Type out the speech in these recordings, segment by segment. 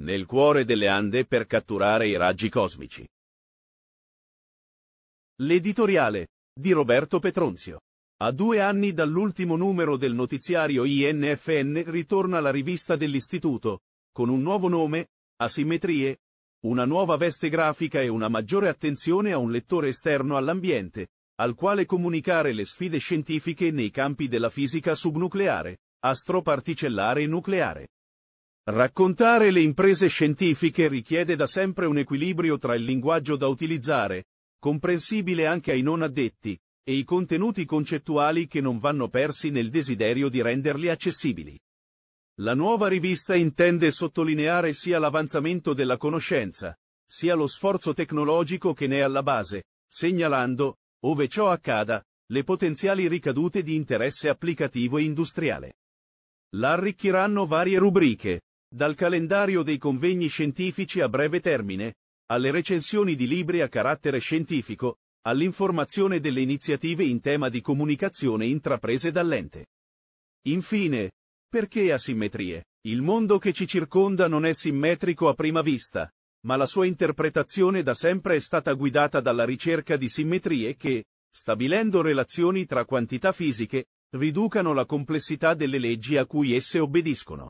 nel cuore delle Ande per catturare i raggi cosmici. L'editoriale di Roberto Petronzio. A due anni dall'ultimo numero del notiziario INFN ritorna la rivista dell'istituto, con un nuovo nome, asimmetrie, una nuova veste grafica e una maggiore attenzione a un lettore esterno all'ambiente, al quale comunicare le sfide scientifiche nei campi della fisica subnucleare, astroparticellare e nucleare. Raccontare le imprese scientifiche richiede da sempre un equilibrio tra il linguaggio da utilizzare, comprensibile anche ai non addetti, e i contenuti concettuali che non vanno persi nel desiderio di renderli accessibili. La nuova rivista intende sottolineare sia l'avanzamento della conoscenza, sia lo sforzo tecnologico che ne è alla base, segnalando, ove ciò accada, le potenziali ricadute di interesse applicativo e industriale. L'arricchiranno varie rubriche, dal calendario dei convegni scientifici a breve termine, alle recensioni di libri a carattere scientifico, all'informazione delle iniziative in tema di comunicazione intraprese dall'ente. Infine, perché asimmetrie? Il mondo che ci circonda non è simmetrico a prima vista, ma la sua interpretazione da sempre è stata guidata dalla ricerca di simmetrie che, stabilendo relazioni tra quantità fisiche, riducano la complessità delle leggi a cui esse obbediscono.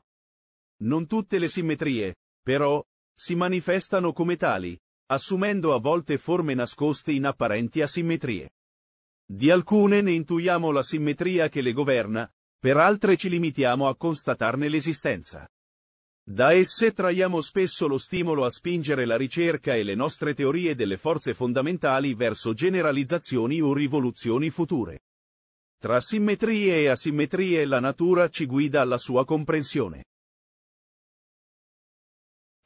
Non tutte le simmetrie, però, si manifestano come tali, assumendo a volte forme nascoste in apparenti asimmetrie. Di alcune ne intuiamo la simmetria che le governa, per altre ci limitiamo a constatarne l'esistenza. Da esse traiamo spesso lo stimolo a spingere la ricerca e le nostre teorie delle forze fondamentali verso generalizzazioni o rivoluzioni future. Tra simmetrie e asimmetrie la natura ci guida alla sua comprensione.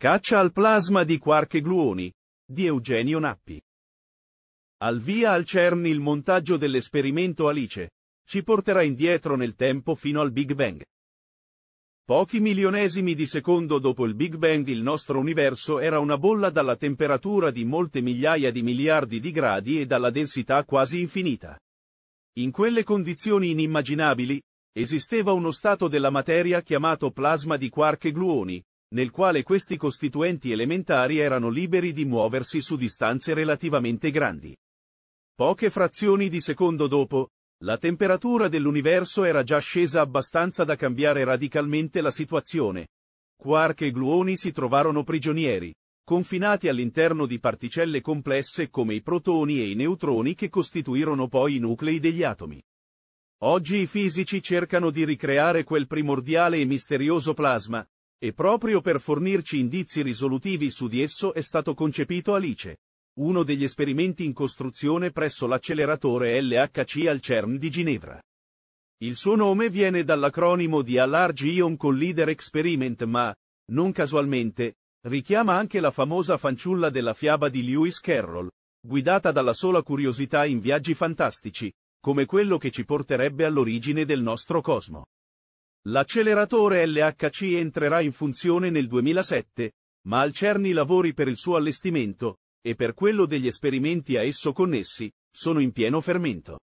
Caccia al plasma di quark e gluoni, di Eugenio Nappi. Al via al CERN il montaggio dell'esperimento Alice ci porterà indietro nel tempo fino al Big Bang. Pochi milionesimi di secondo dopo il Big Bang il nostro universo era una bolla dalla temperatura di molte migliaia di miliardi di gradi e dalla densità quasi infinita. In quelle condizioni inimmaginabili, esisteva uno stato della materia chiamato plasma di quark e gluoni, nel quale questi costituenti elementari erano liberi di muoversi su distanze relativamente grandi. Poche frazioni di secondo dopo, la temperatura dell'universo era già scesa abbastanza da cambiare radicalmente la situazione. Quark e gluoni si trovarono prigionieri, confinati all'interno di particelle complesse come i protoni e i neutroni che costituirono poi i nuclei degli atomi. Oggi i fisici cercano di ricreare quel primordiale e misterioso plasma, e proprio per fornirci indizi risolutivi su di esso è stato concepito Alice, uno degli esperimenti in costruzione presso l'acceleratore LHC al CERN di Ginevra. Il suo nome viene dall'acronimo di A Large Ion Collider Experiment ma, non casualmente, richiama anche la famosa fanciulla della fiaba di Lewis Carroll, guidata dalla sola curiosità in viaggi fantastici, come quello che ci porterebbe all'origine del nostro cosmo. L'acceleratore LHC entrerà in funzione nel 2007, ma al CERN i lavori per il suo allestimento, e per quello degli esperimenti a esso connessi, sono in pieno fermento.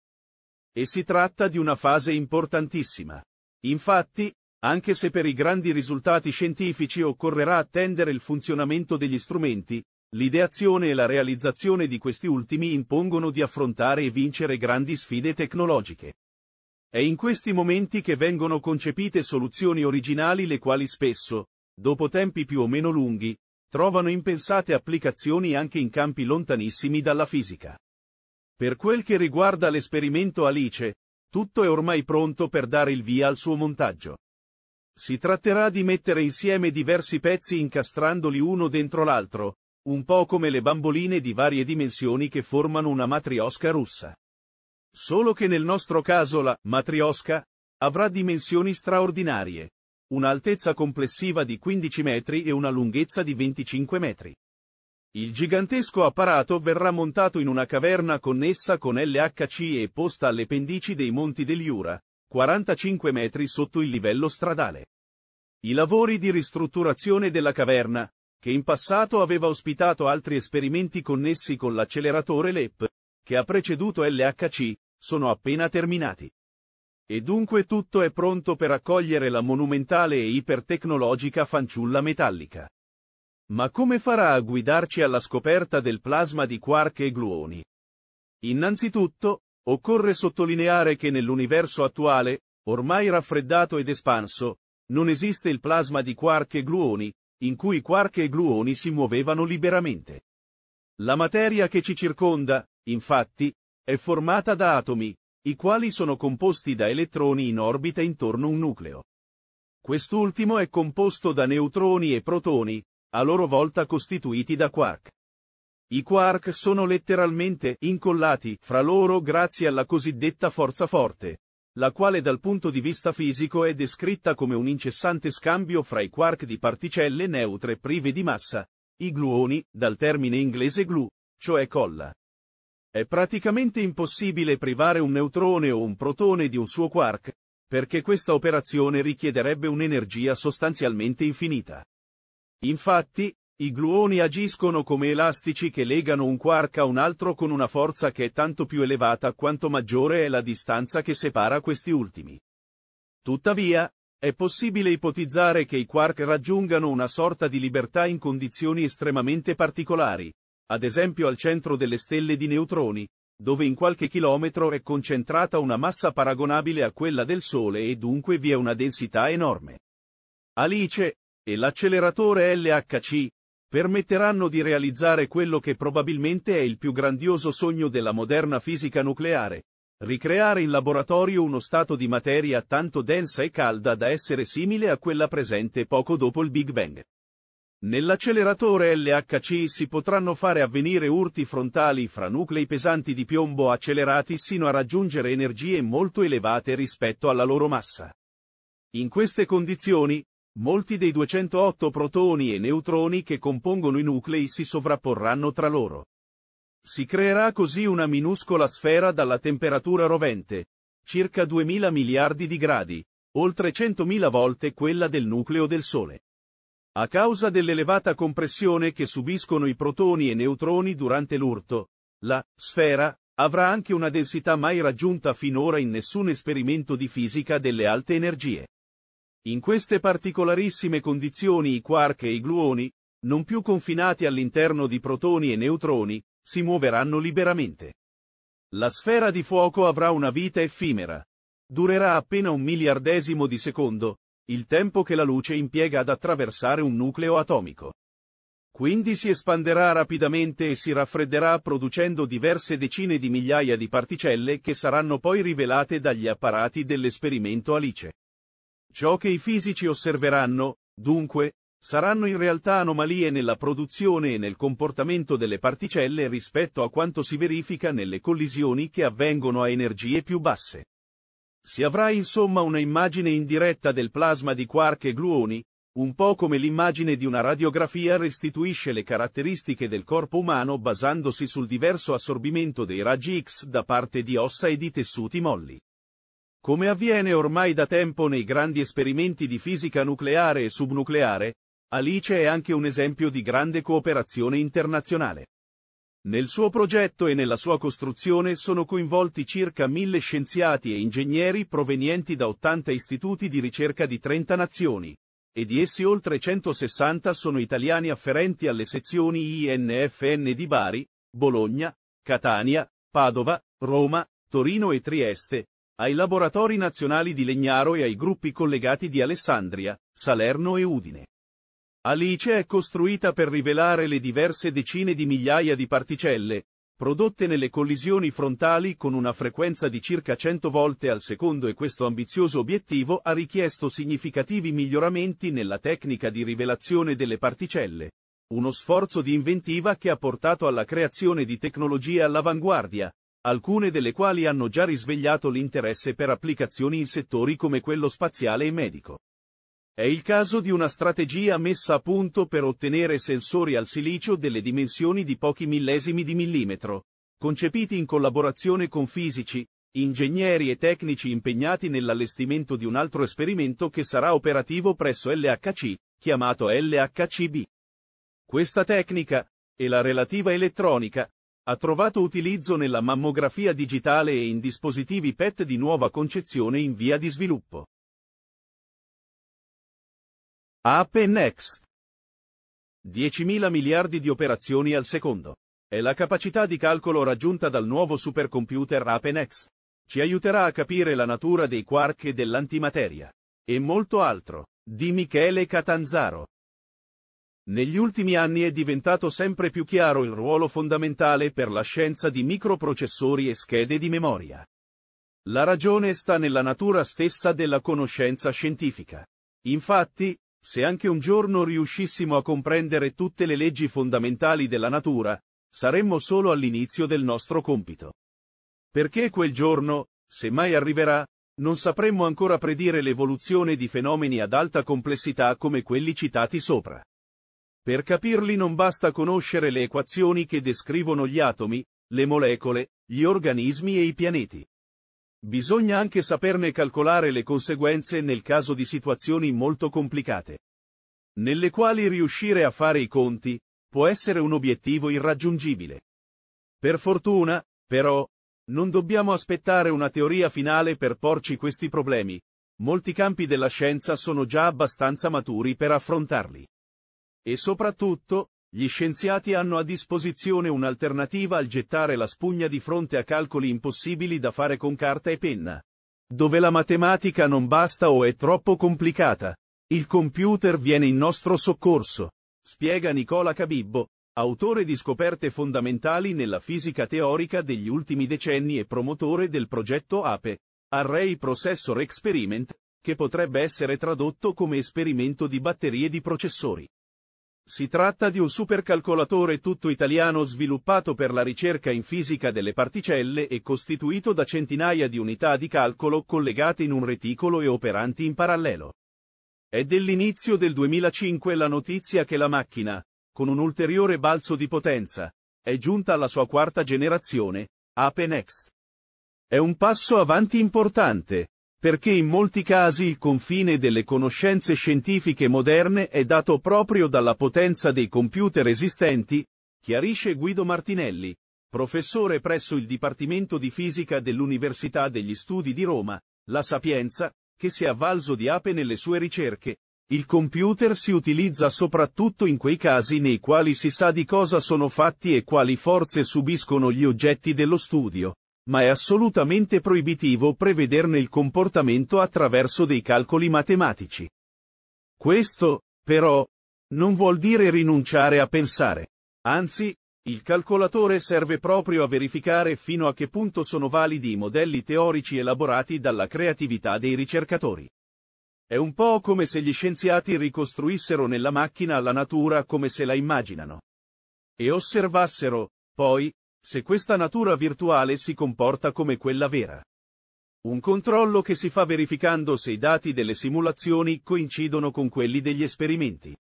E si tratta di una fase importantissima. Infatti, anche se per i grandi risultati scientifici occorrerà attendere il funzionamento degli strumenti, l'ideazione e la realizzazione di questi ultimi impongono di affrontare e vincere grandi sfide tecnologiche. È in questi momenti che vengono concepite soluzioni originali le quali spesso, dopo tempi più o meno lunghi, trovano impensate applicazioni anche in campi lontanissimi dalla fisica. Per quel che riguarda l'esperimento Alice, tutto è ormai pronto per dare il via al suo montaggio. Si tratterà di mettere insieme diversi pezzi incastrandoli uno dentro l'altro, un po' come le bamboline di varie dimensioni che formano una matriosca russa. Solo che nel nostro caso la matriosca avrà dimensioni straordinarie, un'altezza complessiva di 15 metri e una lunghezza di 25 metri. Il gigantesco apparato verrà montato in una caverna connessa con LHC e posta alle pendici dei monti dell'Iura, 45 metri sotto il livello stradale. I lavori di ristrutturazione della caverna, che in passato aveva ospitato altri esperimenti connessi con l'acceleratore LEP, che ha preceduto LHC, sono appena terminati. E dunque tutto è pronto per accogliere la monumentale e ipertecnologica fanciulla metallica. Ma come farà a guidarci alla scoperta del plasma di quark e gluoni? Innanzitutto, occorre sottolineare che nell'universo attuale, ormai raffreddato ed espanso, non esiste il plasma di quark e gluoni, in cui quark e gluoni si muovevano liberamente. La materia che ci circonda, infatti, è formata da atomi, i quali sono composti da elettroni in orbita intorno a un nucleo. Quest'ultimo è composto da neutroni e protoni, a loro volta costituiti da quark. I quark sono letteralmente incollati fra loro grazie alla cosiddetta forza forte, la quale dal punto di vista fisico è descritta come un incessante scambio fra i quark di particelle neutre prive di massa, i gluoni, dal termine inglese glue, cioè colla. È praticamente impossibile privare un neutrone o un protone di un suo quark, perché questa operazione richiederebbe un'energia sostanzialmente infinita. Infatti, i gluoni agiscono come elastici che legano un quark a un altro con una forza che è tanto più elevata quanto maggiore è la distanza che separa questi ultimi. Tuttavia, è possibile ipotizzare che i quark raggiungano una sorta di libertà in condizioni estremamente particolari, ad esempio al centro delle stelle di neutroni, dove in qualche chilometro è concentrata una massa paragonabile a quella del Sole e dunque vi è una densità enorme. Alice, e l'acceleratore LHC, permetteranno di realizzare quello che probabilmente è il più grandioso sogno della moderna fisica nucleare, Ricreare in laboratorio uno stato di materia tanto densa e calda da essere simile a quella presente poco dopo il Big Bang. Nell'acceleratore LHC si potranno fare avvenire urti frontali fra nuclei pesanti di piombo accelerati sino a raggiungere energie molto elevate rispetto alla loro massa. In queste condizioni, molti dei 208 protoni e neutroni che compongono i nuclei si sovrapporranno tra loro. Si creerà così una minuscola sfera dalla temperatura rovente, circa 2000 miliardi di gradi, oltre 100.000 volte quella del nucleo del Sole. A causa dell'elevata compressione che subiscono i protoni e neutroni durante l'urto, la sfera avrà anche una densità mai raggiunta finora in nessun esperimento di fisica delle alte energie. In queste particolarissime condizioni i quark e i gluoni, non più confinati all'interno di protoni e neutroni, si muoveranno liberamente. La sfera di fuoco avrà una vita effimera. Durerà appena un miliardesimo di secondo, il tempo che la luce impiega ad attraversare un nucleo atomico. Quindi si espanderà rapidamente e si raffredderà producendo diverse decine di migliaia di particelle che saranno poi rivelate dagli apparati dell'esperimento Alice. Ciò che i fisici osserveranno, dunque, saranno in realtà anomalie nella produzione e nel comportamento delle particelle rispetto a quanto si verifica nelle collisioni che avvengono a energie più basse. Si avrà insomma una immagine indiretta del plasma di quark e gluoni, un po' come l'immagine di una radiografia restituisce le caratteristiche del corpo umano basandosi sul diverso assorbimento dei raggi X da parte di ossa e di tessuti molli. Come avviene ormai da tempo nei grandi esperimenti di fisica nucleare e subnucleare, Alice è anche un esempio di grande cooperazione internazionale. Nel suo progetto e nella sua costruzione sono coinvolti circa mille scienziati e ingegneri provenienti da 80 istituti di ricerca di 30 nazioni, e di essi oltre 160 sono italiani afferenti alle sezioni INFN di Bari, Bologna, Catania, Padova, Roma, Torino e Trieste, ai laboratori nazionali di Legnaro e ai gruppi collegati di Alessandria, Salerno e Udine. Alice è costruita per rivelare le diverse decine di migliaia di particelle, prodotte nelle collisioni frontali con una frequenza di circa 100 volte al secondo e questo ambizioso obiettivo ha richiesto significativi miglioramenti nella tecnica di rivelazione delle particelle. Uno sforzo di inventiva che ha portato alla creazione di tecnologie all'avanguardia, alcune delle quali hanno già risvegliato l'interesse per applicazioni in settori come quello spaziale e medico. È il caso di una strategia messa a punto per ottenere sensori al silicio delle dimensioni di pochi millesimi di millimetro, concepiti in collaborazione con fisici, ingegneri e tecnici impegnati nell'allestimento di un altro esperimento che sarà operativo presso LHC, chiamato LHCB. Questa tecnica, e la relativa elettronica, ha trovato utilizzo nella mammografia digitale e in dispositivi PET di nuova concezione in via di sviluppo. Ape Next. 10.000 miliardi di operazioni al secondo. È la capacità di calcolo raggiunta dal nuovo supercomputer APENEX. Ci aiuterà a capire la natura dei quark e dell'antimateria. E molto altro. Di Michele Catanzaro. Negli ultimi anni è diventato sempre più chiaro il ruolo fondamentale per la scienza di microprocessori e schede di memoria. La ragione sta nella natura stessa della conoscenza scientifica. Infatti, se anche un giorno riuscissimo a comprendere tutte le leggi fondamentali della natura, saremmo solo all'inizio del nostro compito. Perché quel giorno, se mai arriverà, non sapremmo ancora predire l'evoluzione di fenomeni ad alta complessità come quelli citati sopra. Per capirli non basta conoscere le equazioni che descrivono gli atomi, le molecole, gli organismi e i pianeti. Bisogna anche saperne calcolare le conseguenze nel caso di situazioni molto complicate, nelle quali riuscire a fare i conti può essere un obiettivo irraggiungibile. Per fortuna, però, non dobbiamo aspettare una teoria finale per porci questi problemi, molti campi della scienza sono già abbastanza maturi per affrontarli. E soprattutto, gli scienziati hanno a disposizione un'alternativa al gettare la spugna di fronte a calcoli impossibili da fare con carta e penna. Dove la matematica non basta o è troppo complicata. Il computer viene in nostro soccorso, spiega Nicola Cabibbo, autore di scoperte fondamentali nella fisica teorica degli ultimi decenni e promotore del progetto APE, Array Processor Experiment, che potrebbe essere tradotto come esperimento di batterie di processori. Si tratta di un supercalcolatore tutto italiano sviluppato per la ricerca in fisica delle particelle e costituito da centinaia di unità di calcolo collegate in un reticolo e operanti in parallelo. È dell'inizio del 2005 la notizia che la macchina, con un ulteriore balzo di potenza, è giunta alla sua quarta generazione, Ape Next. È un passo avanti importante, perché in molti casi il confine delle conoscenze scientifiche moderne è dato proprio dalla potenza dei computer esistenti, chiarisce Guido Martinelli, professore presso il Dipartimento di Fisica dell'Università degli Studi di Roma, La Sapienza, che si è avvalso di ape nelle sue ricerche. Il computer si utilizza soprattutto in quei casi nei quali si sa di cosa sono fatti e quali forze subiscono gli oggetti dello studio ma è assolutamente proibitivo prevederne il comportamento attraverso dei calcoli matematici. Questo, però, non vuol dire rinunciare a pensare. Anzi, il calcolatore serve proprio a verificare fino a che punto sono validi i modelli teorici elaborati dalla creatività dei ricercatori. È un po' come se gli scienziati ricostruissero nella macchina la natura come se la immaginano. E osservassero, poi, se questa natura virtuale si comporta come quella vera. Un controllo che si fa verificando se i dati delle simulazioni coincidono con quelli degli esperimenti.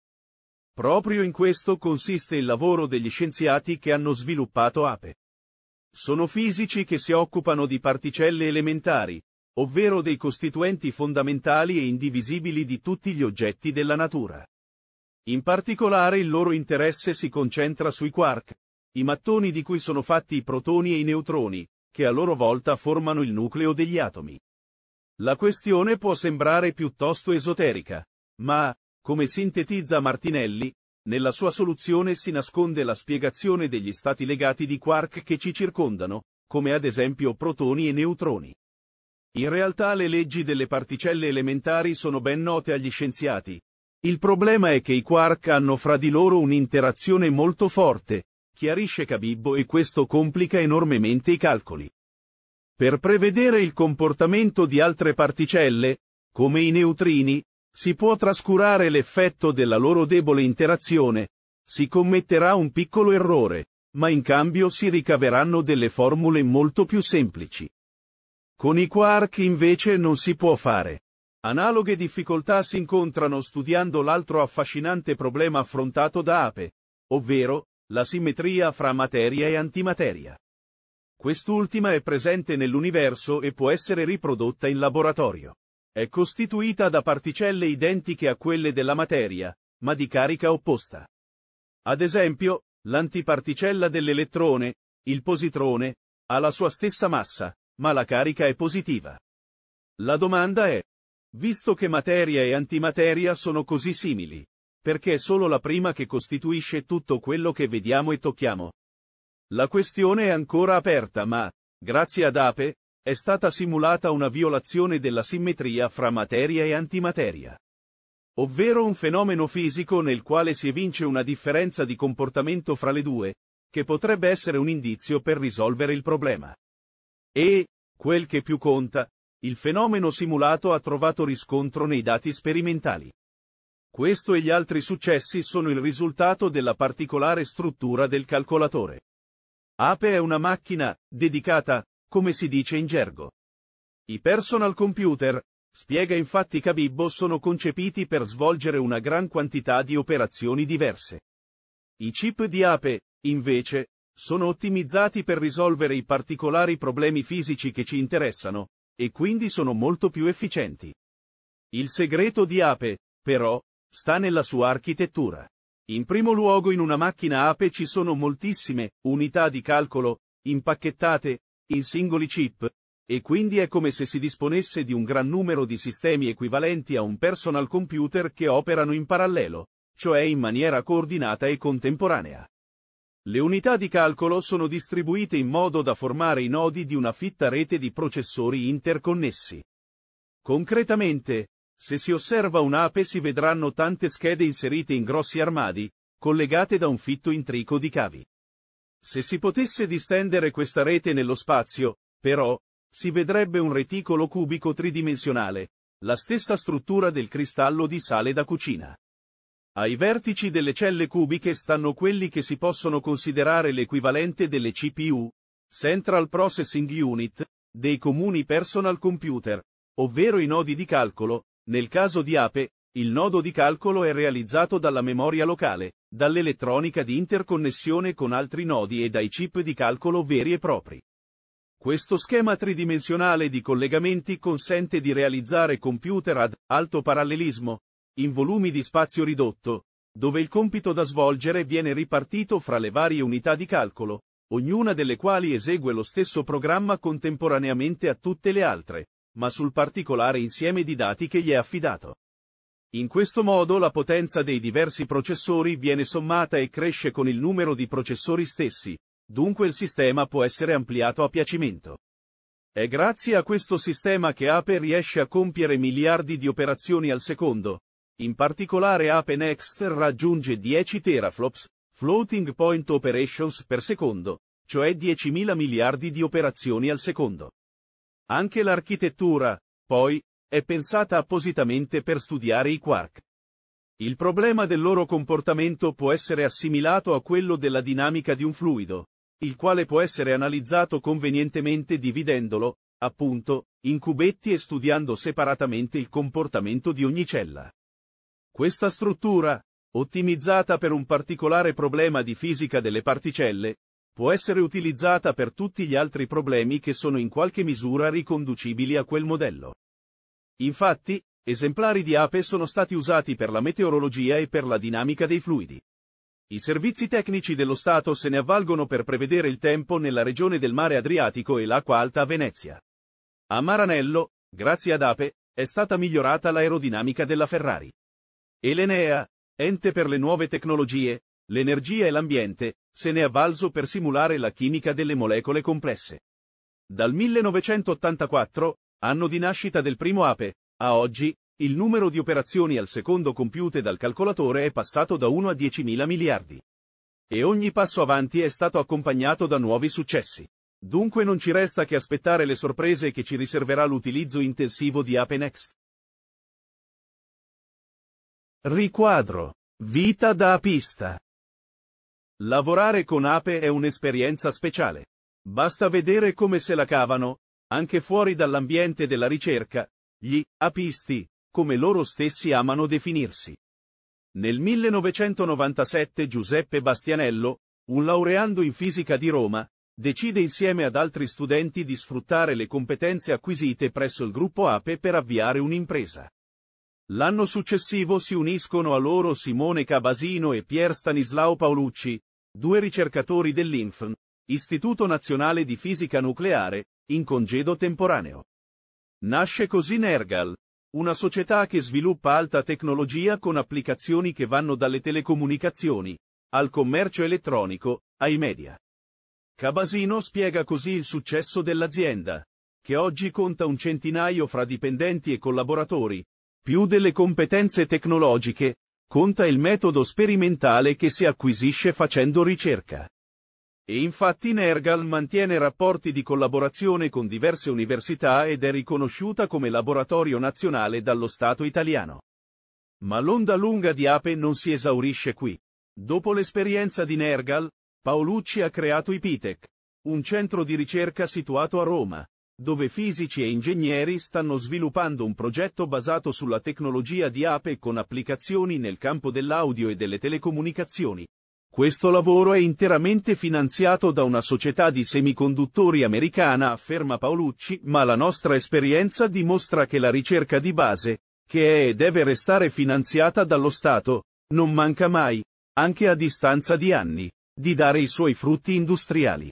Proprio in questo consiste il lavoro degli scienziati che hanno sviluppato APE. Sono fisici che si occupano di particelle elementari, ovvero dei costituenti fondamentali e indivisibili di tutti gli oggetti della natura. In particolare il loro interesse si concentra sui quark, i mattoni di cui sono fatti i protoni e i neutroni, che a loro volta formano il nucleo degli atomi. La questione può sembrare piuttosto esoterica, ma, come sintetizza Martinelli, nella sua soluzione si nasconde la spiegazione degli stati legati di quark che ci circondano, come ad esempio protoni e neutroni. In realtà le leggi delle particelle elementari sono ben note agli scienziati. Il problema è che i quark hanno fra di loro un'interazione molto forte, chiarisce Cabibbo e questo complica enormemente i calcoli. Per prevedere il comportamento di altre particelle, come i neutrini, si può trascurare l'effetto della loro debole interazione, si commetterà un piccolo errore, ma in cambio si ricaveranno delle formule molto più semplici. Con i quark invece non si può fare. Analoghe difficoltà si incontrano studiando l'altro affascinante problema affrontato da Ape, ovvero, la simmetria fra materia e antimateria. Quest'ultima è presente nell'universo e può essere riprodotta in laboratorio. È costituita da particelle identiche a quelle della materia, ma di carica opposta. Ad esempio, l'antiparticella dell'elettrone, il positrone, ha la sua stessa massa, ma la carica è positiva. La domanda è, visto che materia e antimateria sono così simili, perché è solo la prima che costituisce tutto quello che vediamo e tocchiamo. La questione è ancora aperta ma, grazie ad Ape, è stata simulata una violazione della simmetria fra materia e antimateria. Ovvero un fenomeno fisico nel quale si evince una differenza di comportamento fra le due, che potrebbe essere un indizio per risolvere il problema. E, quel che più conta, il fenomeno simulato ha trovato riscontro nei dati sperimentali. Questo e gli altri successi sono il risultato della particolare struttura del calcolatore. Ape è una macchina, dedicata, come si dice in gergo. I personal computer, spiega infatti Cabibbo, sono concepiti per svolgere una gran quantità di operazioni diverse. I chip di Ape, invece, sono ottimizzati per risolvere i particolari problemi fisici che ci interessano, e quindi sono molto più efficienti. Il segreto di Ape, però, sta nella sua architettura. In primo luogo in una macchina APE ci sono moltissime unità di calcolo, impacchettate, in singoli chip, e quindi è come se si disponesse di un gran numero di sistemi equivalenti a un personal computer che operano in parallelo, cioè in maniera coordinata e contemporanea. Le unità di calcolo sono distribuite in modo da formare i nodi di una fitta rete di processori interconnessi. Concretamente, se si osserva un'ape si vedranno tante schede inserite in grossi armadi, collegate da un fitto intrico di cavi. Se si potesse distendere questa rete nello spazio, però, si vedrebbe un reticolo cubico tridimensionale, la stessa struttura del cristallo di sale da cucina. Ai vertici delle celle cubiche stanno quelli che si possono considerare l'equivalente delle CPU, Central Processing Unit, dei comuni personal computer, ovvero i nodi di calcolo, nel caso di APE, il nodo di calcolo è realizzato dalla memoria locale, dall'elettronica di interconnessione con altri nodi e dai chip di calcolo veri e propri. Questo schema tridimensionale di collegamenti consente di realizzare computer ad alto parallelismo, in volumi di spazio ridotto, dove il compito da svolgere viene ripartito fra le varie unità di calcolo, ognuna delle quali esegue lo stesso programma contemporaneamente a tutte le altre, ma sul particolare insieme di dati che gli è affidato. In questo modo la potenza dei diversi processori viene sommata e cresce con il numero di processori stessi, dunque il sistema può essere ampliato a piacimento. È grazie a questo sistema che Ape riesce a compiere miliardi di operazioni al secondo. In particolare Ape Next raggiunge 10 teraflops, floating point operations per secondo, cioè 10.000 miliardi di operazioni al secondo. Anche l'architettura, poi, è pensata appositamente per studiare i quark. Il problema del loro comportamento può essere assimilato a quello della dinamica di un fluido, il quale può essere analizzato convenientemente dividendolo, appunto, in cubetti e studiando separatamente il comportamento di ogni cella. Questa struttura, ottimizzata per un particolare problema di fisica delle particelle, può essere utilizzata per tutti gli altri problemi che sono in qualche misura riconducibili a quel modello. Infatti, esemplari di ape sono stati usati per la meteorologia e per la dinamica dei fluidi. I servizi tecnici dello Stato se ne avvalgono per prevedere il tempo nella regione del mare Adriatico e l'acqua alta a Venezia. A Maranello, grazie ad Ape, è stata migliorata l'aerodinamica della Ferrari. Elenea, ente per le nuove tecnologie, l'energia e l'ambiente, se ne è avvalso per simulare la chimica delle molecole complesse. Dal 1984, anno di nascita del primo APE, a oggi, il numero di operazioni al secondo compiute dal calcolatore è passato da 1 a 10.000 miliardi. E ogni passo avanti è stato accompagnato da nuovi successi. Dunque non ci resta che aspettare le sorprese che ci riserverà l'utilizzo intensivo di APE Next. Riquadro. Vita da apista. Lavorare con ape è un'esperienza speciale. Basta vedere come se la cavano, anche fuori dall'ambiente della ricerca, gli apisti, come loro stessi amano definirsi. Nel 1997 Giuseppe Bastianello, un laureando in fisica di Roma, decide insieme ad altri studenti di sfruttare le competenze acquisite presso il gruppo APE per avviare un'impresa. L'anno successivo si uniscono a loro Simone Cabasino e Pier Stanislao Paolucci, Due ricercatori dell'INFN, Istituto Nazionale di Fisica Nucleare, in congedo temporaneo. Nasce così Nergal, una società che sviluppa alta tecnologia con applicazioni che vanno dalle telecomunicazioni, al commercio elettronico, ai media. Cabasino spiega così il successo dell'azienda, che oggi conta un centinaio fra dipendenti e collaboratori, più delle competenze tecnologiche, Conta il metodo sperimentale che si acquisisce facendo ricerca. E infatti Nergal mantiene rapporti di collaborazione con diverse università ed è riconosciuta come laboratorio nazionale dallo Stato italiano. Ma l'onda lunga di Ape non si esaurisce qui. Dopo l'esperienza di Nergal, Paolucci ha creato IPITEC, un centro di ricerca situato a Roma, dove fisici e ingegneri stanno sviluppando un progetto basato sulla tecnologia di ape con applicazioni nel campo dell'audio e delle telecomunicazioni. Questo lavoro è interamente finanziato da una società di semiconduttori americana, afferma Paolucci, ma la nostra esperienza dimostra che la ricerca di base, che è e deve restare finanziata dallo Stato, non manca mai, anche a distanza di anni, di dare i suoi frutti industriali.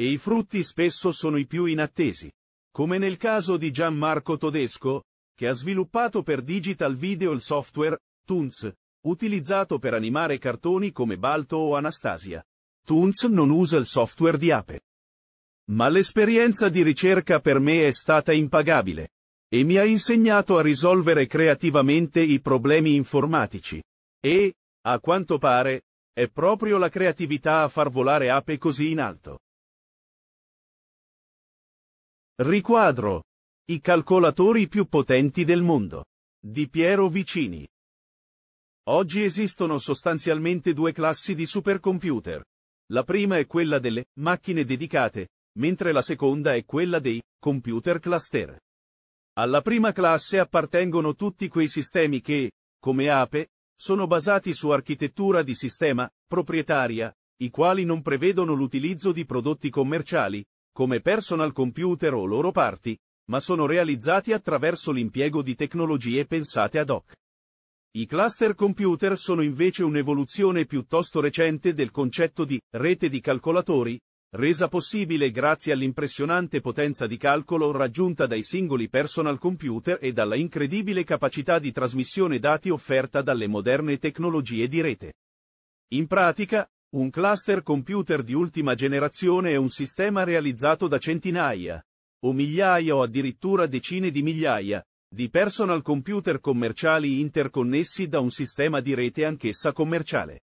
E i frutti spesso sono i più inattesi. Come nel caso di Gianmarco Todesco, che ha sviluppato per Digital Video il software, Toons, utilizzato per animare cartoni come Balto o Anastasia. Toons non usa il software di Ape. Ma l'esperienza di ricerca per me è stata impagabile. E mi ha insegnato a risolvere creativamente i problemi informatici. E, a quanto pare, è proprio la creatività a far volare Ape così in alto. Riquadro. I calcolatori più potenti del mondo. Di Piero Vicini. Oggi esistono sostanzialmente due classi di supercomputer. La prima è quella delle macchine dedicate, mentre la seconda è quella dei computer cluster. Alla prima classe appartengono tutti quei sistemi che, come APE, sono basati su architettura di sistema proprietaria, i quali non prevedono l'utilizzo di prodotti commerciali, come personal computer o loro parti, ma sono realizzati attraverso l'impiego di tecnologie pensate ad hoc. I cluster computer sono invece un'evoluzione piuttosto recente del concetto di rete di calcolatori, resa possibile grazie all'impressionante potenza di calcolo raggiunta dai singoli personal computer e dalla incredibile capacità di trasmissione dati offerta dalle moderne tecnologie di rete. In pratica, un cluster computer di ultima generazione è un sistema realizzato da centinaia, o migliaia o addirittura decine di migliaia, di personal computer commerciali interconnessi da un sistema di rete anch'essa commerciale.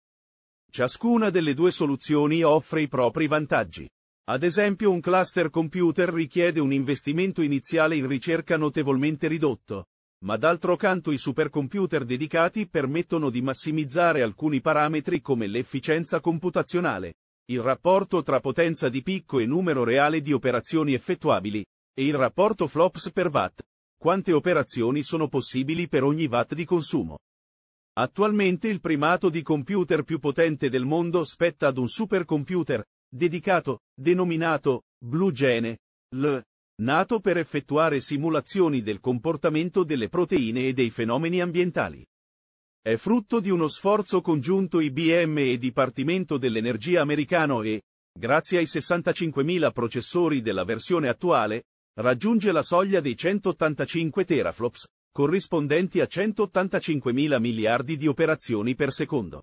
Ciascuna delle due soluzioni offre i propri vantaggi. Ad esempio un cluster computer richiede un investimento iniziale in ricerca notevolmente ridotto, ma d'altro canto i supercomputer dedicati permettono di massimizzare alcuni parametri come l'efficienza computazionale, il rapporto tra potenza di picco e numero reale di operazioni effettuabili, e il rapporto flops per watt, quante operazioni sono possibili per ogni watt di consumo. Attualmente il primato di computer più potente del mondo spetta ad un supercomputer, dedicato, denominato BlueGene, L, nato per effettuare simulazioni del comportamento delle proteine e dei fenomeni ambientali. È frutto di uno sforzo congiunto IBM e Dipartimento dell'Energia americano e, grazie ai 65.000 processori della versione attuale, raggiunge la soglia dei 185 teraflops, corrispondenti a 185.000 miliardi di operazioni per secondo.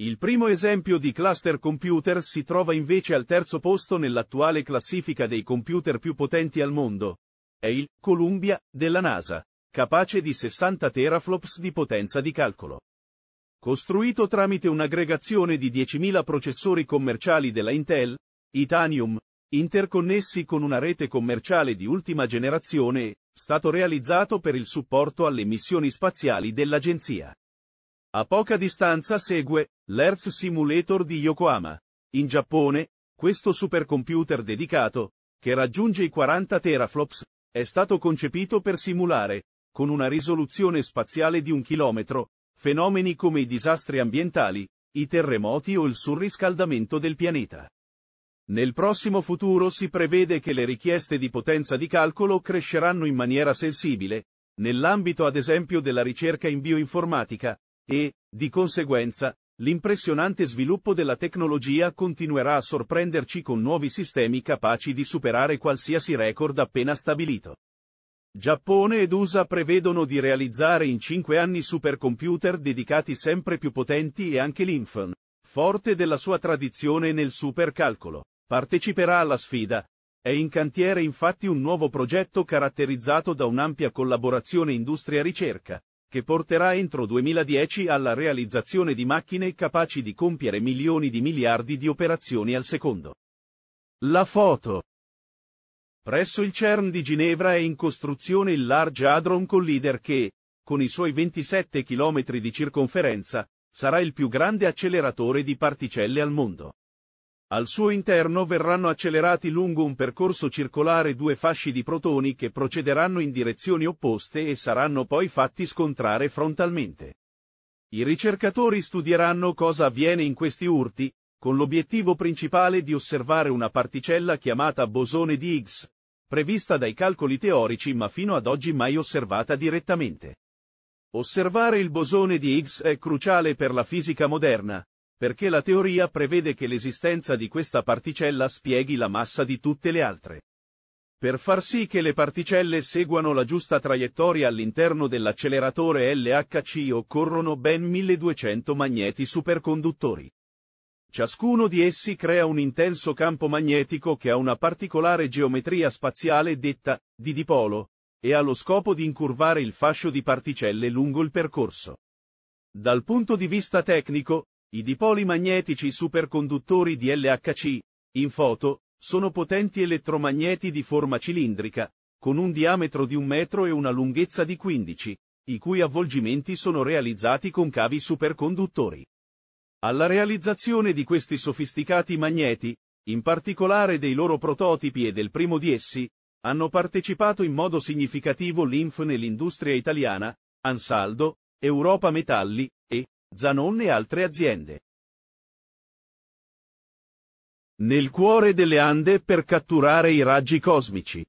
Il primo esempio di cluster computer si trova invece al terzo posto nell'attuale classifica dei computer più potenti al mondo. È il Columbia della NASA, capace di 60 teraflops di potenza di calcolo. Costruito tramite un'aggregazione di 10.000 processori commerciali della Intel, Itanium, interconnessi con una rete commerciale di ultima generazione, stato realizzato per il supporto alle missioni spaziali dell'agenzia. A poca distanza segue l'Earth Simulator di Yokohama. In Giappone, questo supercomputer dedicato, che raggiunge i 40 teraflops, è stato concepito per simulare, con una risoluzione spaziale di un chilometro, fenomeni come i disastri ambientali, i terremoti o il surriscaldamento del pianeta. Nel prossimo futuro si prevede che le richieste di potenza di calcolo cresceranno in maniera sensibile, nell'ambito ad esempio della ricerca in bioinformatica, e, di conseguenza, l'impressionante sviluppo della tecnologia continuerà a sorprenderci con nuovi sistemi capaci di superare qualsiasi record appena stabilito. Giappone ed USA prevedono di realizzare in 5 anni supercomputer dedicati sempre più potenti e anche l'Infon, forte della sua tradizione nel supercalcolo, parteciperà alla sfida. È in cantiere infatti un nuovo progetto caratterizzato da un'ampia collaborazione industria-ricerca, che porterà entro 2010 alla realizzazione di macchine capaci di compiere milioni di miliardi di operazioni al secondo. La foto. Presso il CERN di Ginevra è in costruzione il Large Hadron Collider che, con i suoi 27 km di circonferenza, sarà il più grande acceleratore di particelle al mondo. Al suo interno verranno accelerati lungo un percorso circolare due fasci di protoni che procederanno in direzioni opposte e saranno poi fatti scontrare frontalmente. I ricercatori studieranno cosa avviene in questi urti, con l'obiettivo principale di osservare una particella chiamata bosone di Higgs, prevista dai calcoli teorici ma fino ad oggi mai osservata direttamente. Osservare il bosone di Higgs è cruciale per la fisica moderna, perché la teoria prevede che l'esistenza di questa particella spieghi la massa di tutte le altre. Per far sì che le particelle seguano la giusta traiettoria all'interno dell'acceleratore LHC occorrono ben 1200 magneti superconduttori. Ciascuno di essi crea un intenso campo magnetico che ha una particolare geometria spaziale detta di dipolo, e ha lo scopo di incurvare il fascio di particelle lungo il percorso. Dal punto di vista tecnico, i dipoli magnetici superconduttori di LHC, in foto, sono potenti elettromagneti di forma cilindrica, con un diametro di un metro e una lunghezza di 15, i cui avvolgimenti sono realizzati con cavi superconduttori. Alla realizzazione di questi sofisticati magneti, in particolare dei loro prototipi e del primo di essi, hanno partecipato in modo significativo l'INF nell'industria italiana, Ansaldo, Europa Metalli, Zanon e altre aziende. Nel cuore delle Ande per catturare i raggi cosmici.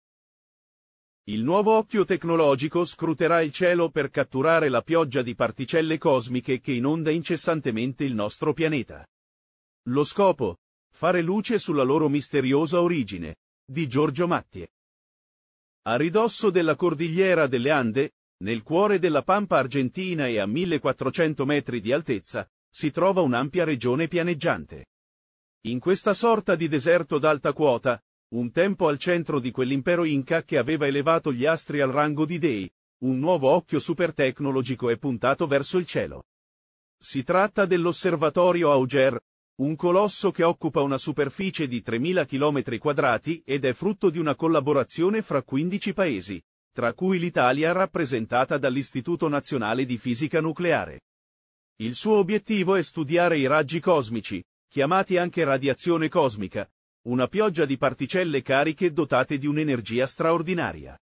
Il nuovo occhio tecnologico scruterà il cielo per catturare la pioggia di particelle cosmiche che inonda incessantemente il nostro pianeta. Lo scopo? Fare luce sulla loro misteriosa origine. Di Giorgio Mattie. A ridosso della cordigliera delle Ande, nel cuore della Pampa argentina e a 1400 metri di altezza, si trova un'ampia regione pianeggiante. In questa sorta di deserto d'alta quota, un tempo al centro di quell'impero Inca che aveva elevato gli astri al rango di dei, un nuovo occhio supertecnologico è puntato verso il cielo. Si tratta dell'osservatorio Auger, un colosso che occupa una superficie di 3.000 km quadrati ed è frutto di una collaborazione fra 15 paesi, tra cui l'Italia rappresentata dall'Istituto Nazionale di Fisica Nucleare. Il suo obiettivo è studiare i raggi cosmici, chiamati anche radiazione cosmica, una pioggia di particelle cariche dotate di un'energia straordinaria.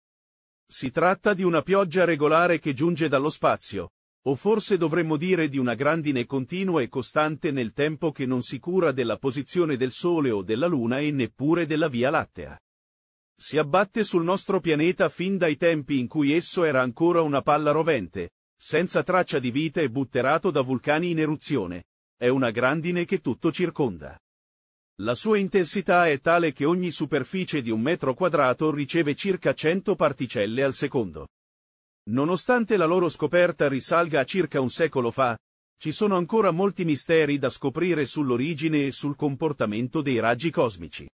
Si tratta di una pioggia regolare che giunge dallo spazio, o forse dovremmo dire di una grandine continua e costante nel tempo che non si cura della posizione del Sole o della Luna e neppure della Via Lattea si abbatte sul nostro pianeta fin dai tempi in cui esso era ancora una palla rovente, senza traccia di vita e butterato da vulcani in eruzione. È una grandine che tutto circonda. La sua intensità è tale che ogni superficie di un metro quadrato riceve circa 100 particelle al secondo. Nonostante la loro scoperta risalga a circa un secolo fa, ci sono ancora molti misteri da scoprire sull'origine e sul comportamento dei raggi cosmici.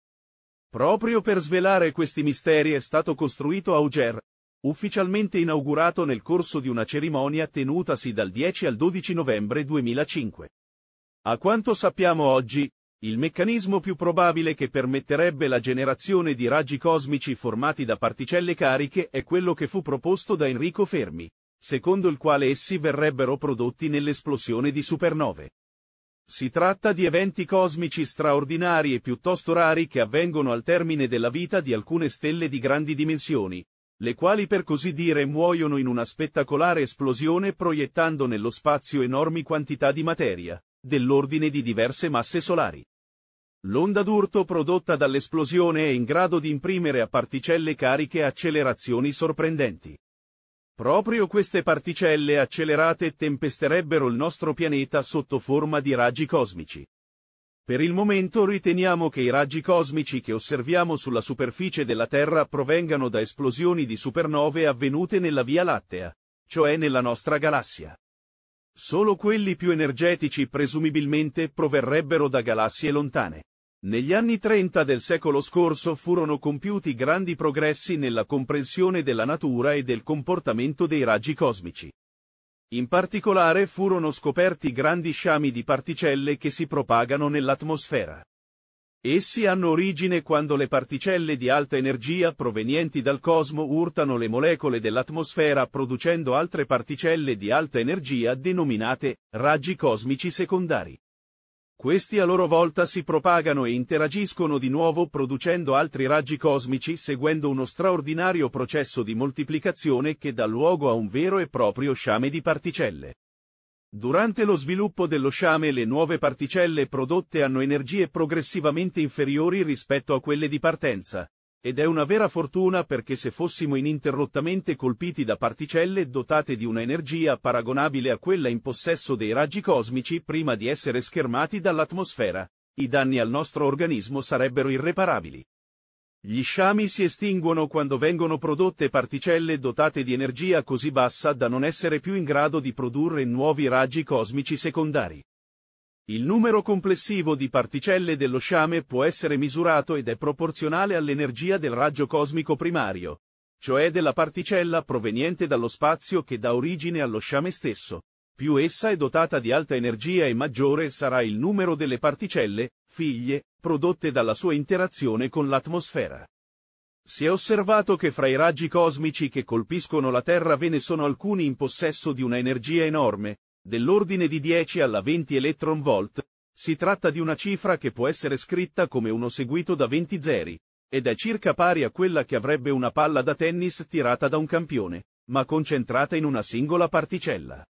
Proprio per svelare questi misteri è stato costruito Auger, ufficialmente inaugurato nel corso di una cerimonia tenutasi dal 10 al 12 novembre 2005. A quanto sappiamo oggi, il meccanismo più probabile che permetterebbe la generazione di raggi cosmici formati da particelle cariche è quello che fu proposto da Enrico Fermi, secondo il quale essi verrebbero prodotti nell'esplosione di supernove. Si tratta di eventi cosmici straordinari e piuttosto rari che avvengono al termine della vita di alcune stelle di grandi dimensioni, le quali per così dire muoiono in una spettacolare esplosione proiettando nello spazio enormi quantità di materia, dell'ordine di diverse masse solari. L'onda d'urto prodotta dall'esplosione è in grado di imprimere a particelle cariche accelerazioni sorprendenti. Proprio queste particelle accelerate tempesterebbero il nostro pianeta sotto forma di raggi cosmici. Per il momento riteniamo che i raggi cosmici che osserviamo sulla superficie della Terra provengano da esplosioni di supernove avvenute nella Via Lattea, cioè nella nostra galassia. Solo quelli più energetici presumibilmente proverrebbero da galassie lontane. Negli anni 30 del secolo scorso furono compiuti grandi progressi nella comprensione della natura e del comportamento dei raggi cosmici. In particolare furono scoperti grandi sciami di particelle che si propagano nell'atmosfera. Essi hanno origine quando le particelle di alta energia provenienti dal cosmo urtano le molecole dell'atmosfera producendo altre particelle di alta energia denominate raggi cosmici secondari. Questi a loro volta si propagano e interagiscono di nuovo producendo altri raggi cosmici seguendo uno straordinario processo di moltiplicazione che dà luogo a un vero e proprio sciame di particelle. Durante lo sviluppo dello sciame le nuove particelle prodotte hanno energie progressivamente inferiori rispetto a quelle di partenza, ed è una vera fortuna perché se fossimo ininterrottamente colpiti da particelle dotate di una energia paragonabile a quella in possesso dei raggi cosmici prima di essere schermati dall'atmosfera, i danni al nostro organismo sarebbero irreparabili. Gli sciami si estinguono quando vengono prodotte particelle dotate di energia così bassa da non essere più in grado di produrre nuovi raggi cosmici secondari. Il numero complessivo di particelle dello sciame può essere misurato ed è proporzionale all'energia del raggio cosmico primario, cioè della particella proveniente dallo spazio che dà origine allo sciame stesso. Più essa è dotata di alta energia e maggiore sarà il numero delle particelle, figlie, prodotte dalla sua interazione con l'atmosfera. Si è osservato che fra i raggi cosmici che colpiscono la Terra ve ne sono alcuni in possesso di una energia enorme, dell'ordine di 10 alla 20 electron volt, si tratta di una cifra che può essere scritta come uno seguito da 20 zeri, ed è circa pari a quella che avrebbe una palla da tennis tirata da un campione, ma concentrata in una singola particella.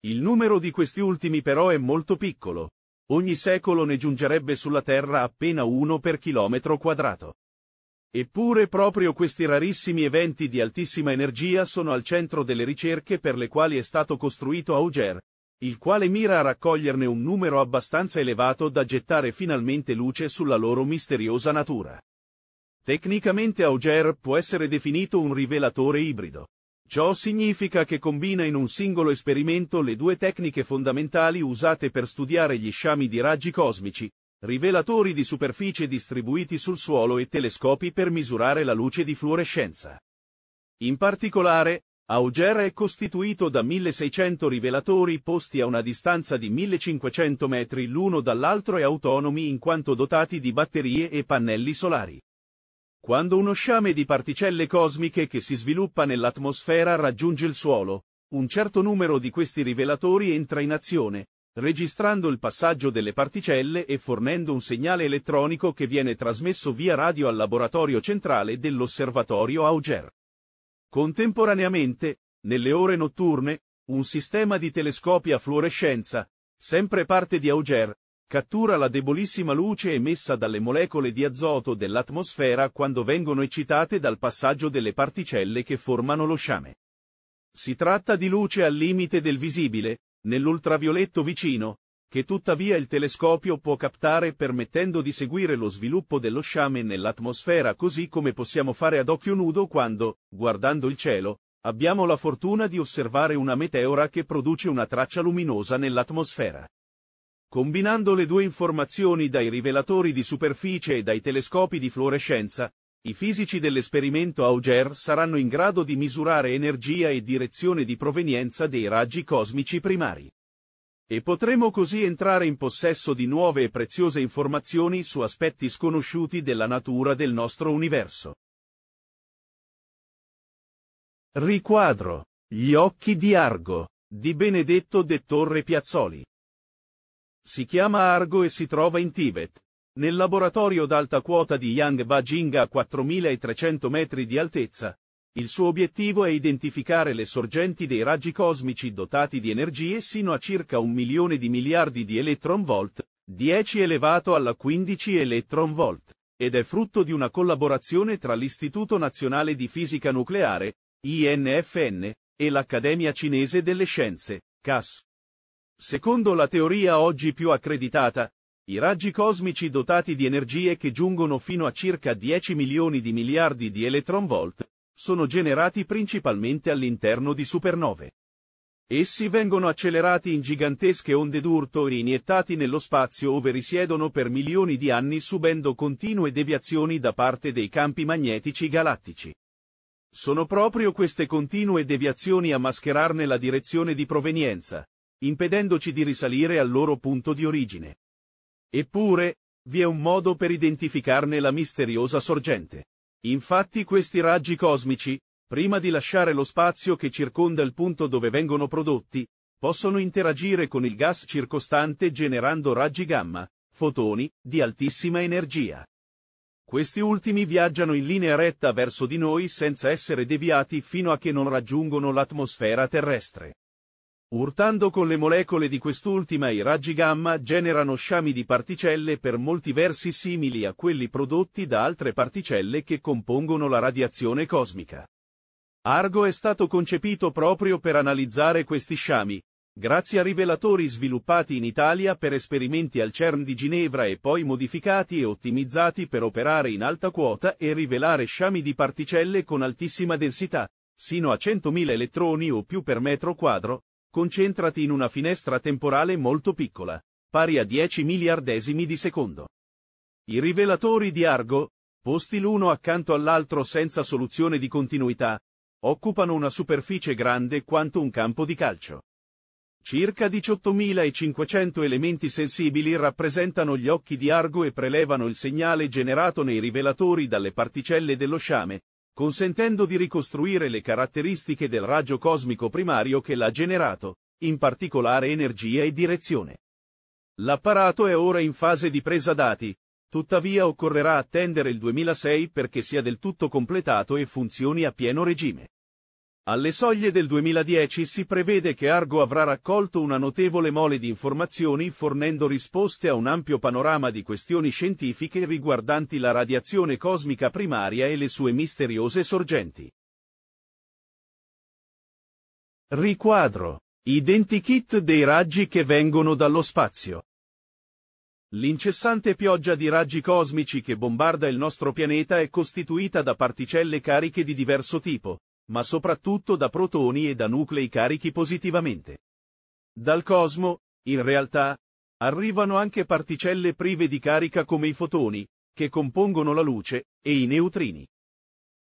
Il numero di questi ultimi però è molto piccolo. Ogni secolo ne giungerebbe sulla Terra appena uno per chilometro quadrato. Eppure proprio questi rarissimi eventi di altissima energia sono al centro delle ricerche per le quali è stato costruito Auger, il quale mira a raccoglierne un numero abbastanza elevato da gettare finalmente luce sulla loro misteriosa natura. Tecnicamente Auger può essere definito un rivelatore ibrido. Ciò significa che combina in un singolo esperimento le due tecniche fondamentali usate per studiare gli sciami di raggi cosmici, rivelatori di superficie distribuiti sul suolo e telescopi per misurare la luce di fluorescenza. In particolare, Auger è costituito da 1600 rivelatori posti a una distanza di 1500 metri l'uno dall'altro e autonomi in quanto dotati di batterie e pannelli solari. Quando uno sciame di particelle cosmiche che si sviluppa nell'atmosfera raggiunge il suolo, un certo numero di questi rivelatori entra in azione, registrando il passaggio delle particelle e fornendo un segnale elettronico che viene trasmesso via radio al laboratorio centrale dell'osservatorio Auger. Contemporaneamente, nelle ore notturne, un sistema di telescopi a fluorescenza, sempre parte di Auger, cattura la debolissima luce emessa dalle molecole di azoto dell'atmosfera quando vengono eccitate dal passaggio delle particelle che formano lo sciame. Si tratta di luce al limite del visibile, nell'ultravioletto vicino, che tuttavia il telescopio può captare permettendo di seguire lo sviluppo dello sciame nell'atmosfera così come possiamo fare ad occhio nudo quando, guardando il cielo, abbiamo la fortuna di osservare una meteora che produce una traccia luminosa nell'atmosfera. Combinando le due informazioni dai rivelatori di superficie e dai telescopi di fluorescenza, i fisici dell'esperimento Auger saranno in grado di misurare energia e direzione di provenienza dei raggi cosmici primari. E potremo così entrare in possesso di nuove e preziose informazioni su aspetti sconosciuti della natura del nostro universo. Riquadro. Gli occhi di Argo, di Benedetto de Torre Piazzoli. Si chiama Argo e si trova in Tibet, nel laboratorio d'alta quota di Yang Bajing a 4300 metri di altezza, il suo obiettivo è identificare le sorgenti dei raggi cosmici dotati di energie sino a circa un milione di miliardi di electron volt, 10 elevato alla 15 electron volt, ed è frutto di una collaborazione tra l'Istituto Nazionale di Fisica Nucleare, INFN, e l'Accademia Cinese delle Scienze, CAS. Secondo la teoria oggi più accreditata, i raggi cosmici dotati di energie che giungono fino a circa 10 milioni di miliardi di elettronvolt, sono generati principalmente all'interno di supernove. Essi vengono accelerati in gigantesche onde d'urto e iniettati nello spazio dove risiedono per milioni di anni subendo continue deviazioni da parte dei campi magnetici galattici. Sono proprio queste continue deviazioni a mascherarne la direzione di provenienza, impedendoci di risalire al loro punto di origine. Eppure, vi è un modo per identificarne la misteriosa sorgente. Infatti questi raggi cosmici, prima di lasciare lo spazio che circonda il punto dove vengono prodotti, possono interagire con il gas circostante generando raggi gamma, fotoni, di altissima energia. Questi ultimi viaggiano in linea retta verso di noi senza essere deviati fino a che non raggiungono l'atmosfera terrestre. Urtando con le molecole di quest'ultima i raggi gamma generano sciami di particelle per molti versi simili a quelli prodotti da altre particelle che compongono la radiazione cosmica. Argo è stato concepito proprio per analizzare questi sciami, grazie a rivelatori sviluppati in Italia per esperimenti al CERN di Ginevra e poi modificati e ottimizzati per operare in alta quota e rivelare sciami di particelle con altissima densità, sino a 100.000 elettroni o più per metro quadro, concentrati in una finestra temporale molto piccola, pari a 10 miliardesimi di secondo. I rivelatori di Argo, posti l'uno accanto all'altro senza soluzione di continuità, occupano una superficie grande quanto un campo di calcio. Circa 18.500 elementi sensibili rappresentano gli occhi di Argo e prelevano il segnale generato nei rivelatori dalle particelle dello sciame, consentendo di ricostruire le caratteristiche del raggio cosmico primario che l'ha generato, in particolare energia e direzione. L'apparato è ora in fase di presa dati, tuttavia occorrerà attendere il 2006 perché sia del tutto completato e funzioni a pieno regime. Alle soglie del 2010 si prevede che Argo avrà raccolto una notevole mole di informazioni fornendo risposte a un ampio panorama di questioni scientifiche riguardanti la radiazione cosmica primaria e le sue misteriose sorgenti. Riquadro. Identikit dei raggi che vengono dallo spazio. L'incessante pioggia di raggi cosmici che bombarda il nostro pianeta è costituita da particelle cariche di diverso tipo, ma soprattutto da protoni e da nuclei carichi positivamente. Dal cosmo, in realtà, arrivano anche particelle prive di carica come i fotoni, che compongono la luce, e i neutrini.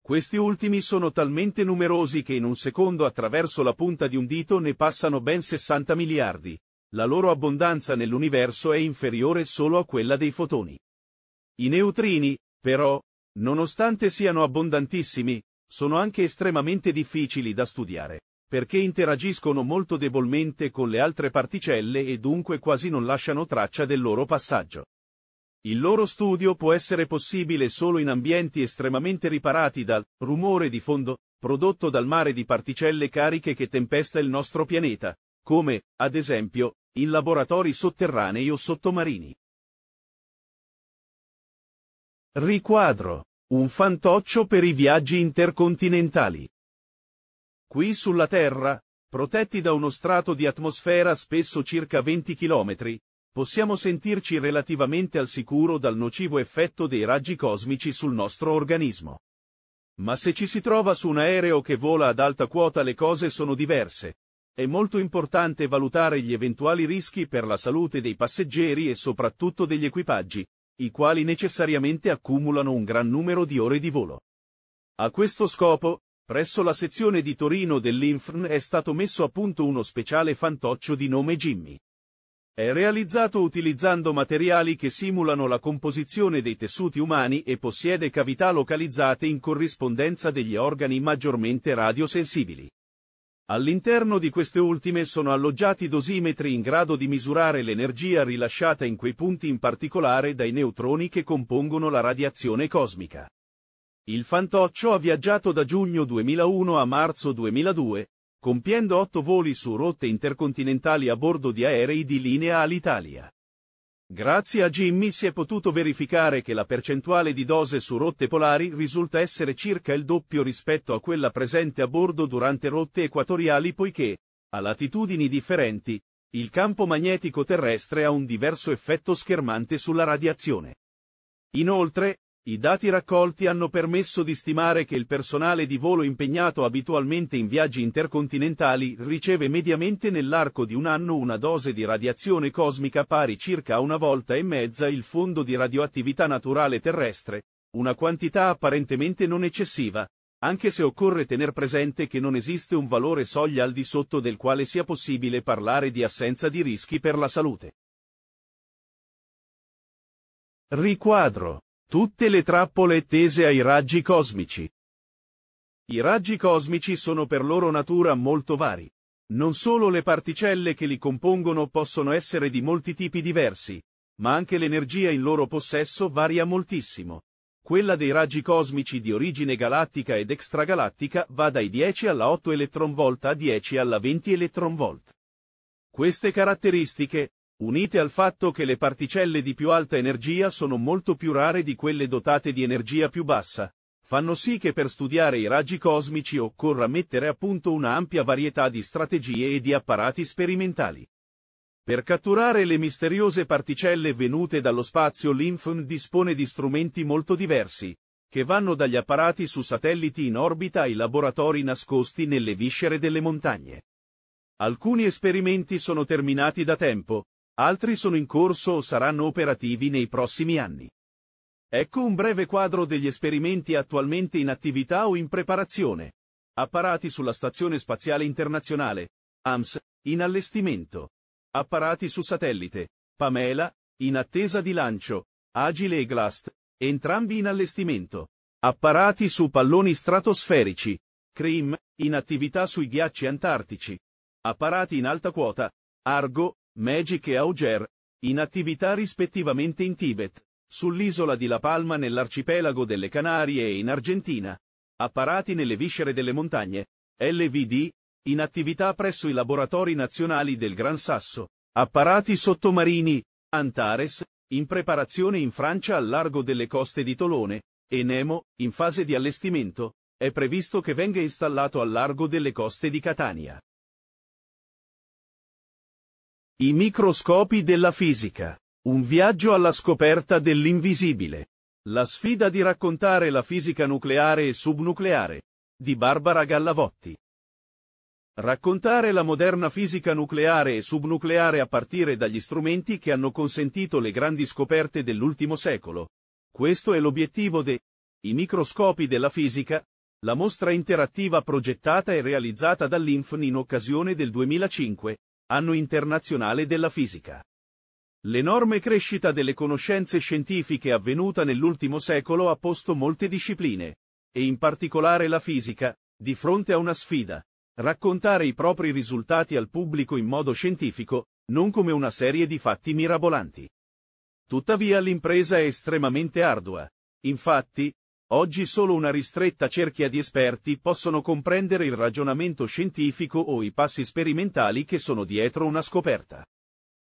Questi ultimi sono talmente numerosi che in un secondo attraverso la punta di un dito ne passano ben 60 miliardi. La loro abbondanza nell'universo è inferiore solo a quella dei fotoni. I neutrini, però, nonostante siano abbondantissimi, sono anche estremamente difficili da studiare, perché interagiscono molto debolmente con le altre particelle e dunque quasi non lasciano traccia del loro passaggio. Il loro studio può essere possibile solo in ambienti estremamente riparati dal rumore di fondo, prodotto dal mare di particelle cariche che tempesta il nostro pianeta, come, ad esempio, in laboratori sotterranei o sottomarini. Riquadro un fantoccio per i viaggi intercontinentali. Qui sulla Terra, protetti da uno strato di atmosfera spesso circa 20 km, possiamo sentirci relativamente al sicuro dal nocivo effetto dei raggi cosmici sul nostro organismo. Ma se ci si trova su un aereo che vola ad alta quota le cose sono diverse. È molto importante valutare gli eventuali rischi per la salute dei passeggeri e soprattutto degli equipaggi, i quali necessariamente accumulano un gran numero di ore di volo. A questo scopo, presso la sezione di Torino dell'Infrn è stato messo a punto uno speciale fantoccio di nome Jimmy. È realizzato utilizzando materiali che simulano la composizione dei tessuti umani e possiede cavità localizzate in corrispondenza degli organi maggiormente radiosensibili. All'interno di queste ultime sono alloggiati dosimetri in grado di misurare l'energia rilasciata in quei punti in particolare dai neutroni che compongono la radiazione cosmica. Il Fantoccio ha viaggiato da giugno 2001 a marzo 2002, compiendo otto voli su rotte intercontinentali a bordo di aerei di linea Alitalia. Grazie a Jimmy si è potuto verificare che la percentuale di dose su rotte polari risulta essere circa il doppio rispetto a quella presente a bordo durante rotte equatoriali poiché, a latitudini differenti, il campo magnetico terrestre ha un diverso effetto schermante sulla radiazione. Inoltre, i dati raccolti hanno permesso di stimare che il personale di volo impegnato abitualmente in viaggi intercontinentali riceve mediamente nell'arco di un anno una dose di radiazione cosmica pari circa a una volta e mezza il fondo di radioattività naturale terrestre, una quantità apparentemente non eccessiva, anche se occorre tener presente che non esiste un valore soglia al di sotto del quale sia possibile parlare di assenza di rischi per la salute. Riquadro Tutte le trappole tese ai raggi cosmici. I raggi cosmici sono per loro natura molto vari. Non solo le particelle che li compongono possono essere di molti tipi diversi, ma anche l'energia in loro possesso varia moltissimo. Quella dei raggi cosmici di origine galattica ed extragalattica va dai 10 alla 8 elettronvolt a 10 alla 20 elettronvolt. Queste caratteristiche, unite al fatto che le particelle di più alta energia sono molto più rare di quelle dotate di energia più bassa, fanno sì che per studiare i raggi cosmici occorra mettere a punto un'ampia varietà di strategie e di apparati sperimentali. Per catturare le misteriose particelle venute dallo spazio l'INFM dispone di strumenti molto diversi, che vanno dagli apparati su satelliti in orbita ai laboratori nascosti nelle viscere delle montagne. Alcuni esperimenti sono terminati da tempo, Altri sono in corso o saranno operativi nei prossimi anni. Ecco un breve quadro degli esperimenti attualmente in attività o in preparazione. Apparati sulla Stazione Spaziale Internazionale, AMS, in allestimento. Apparati su satellite, Pamela, in attesa di lancio, Agile e Glast, entrambi in allestimento. Apparati su palloni stratosferici, CRIM, in attività sui ghiacci antartici. Apparati in alta quota, Argo, Magic e Auger, in attività rispettivamente in Tibet, sull'isola di La Palma nell'arcipelago delle Canarie e in Argentina, apparati nelle viscere delle montagne, LVD, in attività presso i laboratori nazionali del Gran Sasso, apparati sottomarini, Antares, in preparazione in Francia al largo delle coste di Tolone, e Nemo, in fase di allestimento, è previsto che venga installato al largo delle coste di Catania. I microscopi della fisica. Un viaggio alla scoperta dell'invisibile. La sfida di raccontare la fisica nucleare e subnucleare. Di Barbara Gallavotti. Raccontare la moderna fisica nucleare e subnucleare a partire dagli strumenti che hanno consentito le grandi scoperte dell'ultimo secolo. Questo è l'obiettivo de I microscopi della fisica, la mostra interattiva progettata e realizzata dall'INFN in occasione del 2005, Anno internazionale della fisica. L'enorme crescita delle conoscenze scientifiche avvenuta nell'ultimo secolo ha posto molte discipline, e in particolare la fisica, di fronte a una sfida. Raccontare i propri risultati al pubblico in modo scientifico, non come una serie di fatti mirabolanti. Tuttavia l'impresa è estremamente ardua. Infatti, Oggi solo una ristretta cerchia di esperti possono comprendere il ragionamento scientifico o i passi sperimentali che sono dietro una scoperta.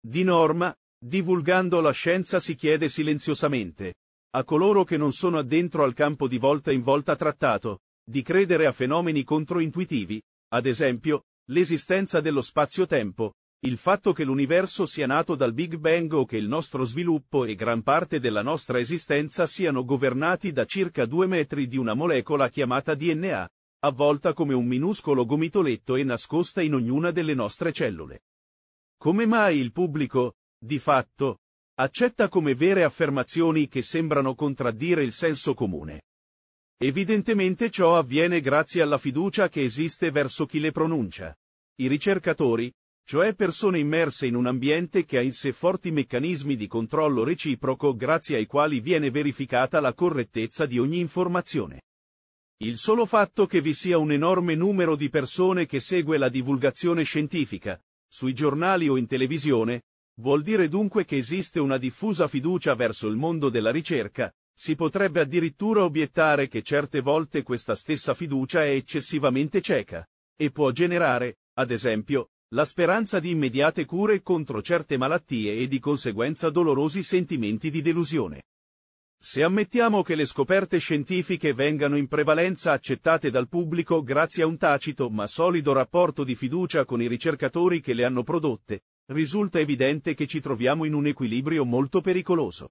Di norma, divulgando la scienza si chiede silenziosamente, a coloro che non sono addentro al campo di volta in volta trattato, di credere a fenomeni controintuitivi, ad esempio, l'esistenza dello spazio-tempo, il fatto che l'universo sia nato dal Big Bang o che il nostro sviluppo e gran parte della nostra esistenza siano governati da circa due metri di una molecola chiamata DNA, avvolta come un minuscolo gomitoletto e nascosta in ognuna delle nostre cellule. Come mai il pubblico, di fatto, accetta come vere affermazioni che sembrano contraddire il senso comune? Evidentemente ciò avviene grazie alla fiducia che esiste verso chi le pronuncia. I ricercatori, cioè persone immerse in un ambiente che ha in sé forti meccanismi di controllo reciproco grazie ai quali viene verificata la correttezza di ogni informazione. Il solo fatto che vi sia un enorme numero di persone che segue la divulgazione scientifica, sui giornali o in televisione, vuol dire dunque che esiste una diffusa fiducia verso il mondo della ricerca, si potrebbe addirittura obiettare che certe volte questa stessa fiducia è eccessivamente cieca, e può generare, ad esempio, la speranza di immediate cure contro certe malattie e di conseguenza dolorosi sentimenti di delusione. Se ammettiamo che le scoperte scientifiche vengano in prevalenza accettate dal pubblico grazie a un tacito ma solido rapporto di fiducia con i ricercatori che le hanno prodotte, risulta evidente che ci troviamo in un equilibrio molto pericoloso.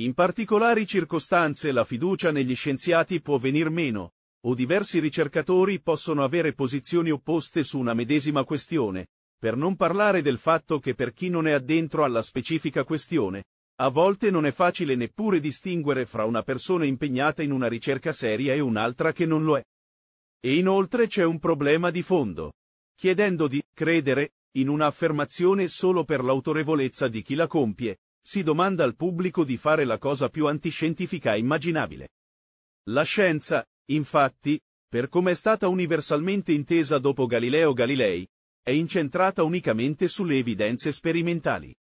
In particolari circostanze la fiducia negli scienziati può venir meno, o diversi ricercatori possono avere posizioni opposte su una medesima questione, per non parlare del fatto che per chi non è addentro alla specifica questione, a volte non è facile neppure distinguere fra una persona impegnata in una ricerca seria e un'altra che non lo è. E inoltre c'è un problema di fondo. Chiedendo di credere in un'affermazione solo per l'autorevolezza di chi la compie, si domanda al pubblico di fare la cosa più antiscientifica immaginabile. La scienza, Infatti, per come è stata universalmente intesa dopo Galileo Galilei, è incentrata unicamente sulle evidenze sperimentali.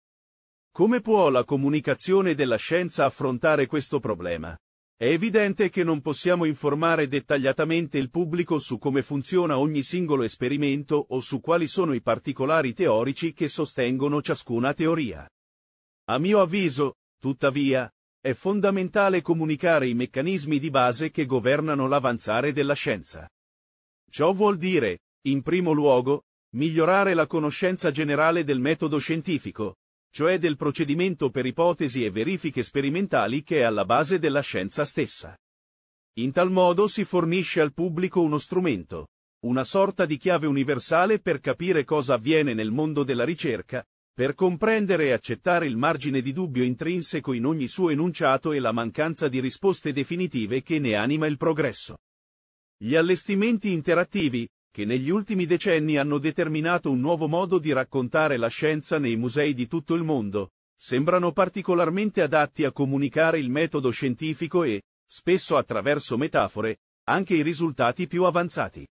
Come può la comunicazione della scienza affrontare questo problema? È evidente che non possiamo informare dettagliatamente il pubblico su come funziona ogni singolo esperimento o su quali sono i particolari teorici che sostengono ciascuna teoria. A mio avviso, tuttavia, è fondamentale comunicare i meccanismi di base che governano l'avanzare della scienza. Ciò vuol dire, in primo luogo, migliorare la conoscenza generale del metodo scientifico, cioè del procedimento per ipotesi e verifiche sperimentali che è alla base della scienza stessa. In tal modo si fornisce al pubblico uno strumento, una sorta di chiave universale per capire cosa avviene nel mondo della ricerca, per comprendere e accettare il margine di dubbio intrinseco in ogni suo enunciato e la mancanza di risposte definitive che ne anima il progresso. Gli allestimenti interattivi, che negli ultimi decenni hanno determinato un nuovo modo di raccontare la scienza nei musei di tutto il mondo, sembrano particolarmente adatti a comunicare il metodo scientifico e, spesso attraverso metafore, anche i risultati più avanzati.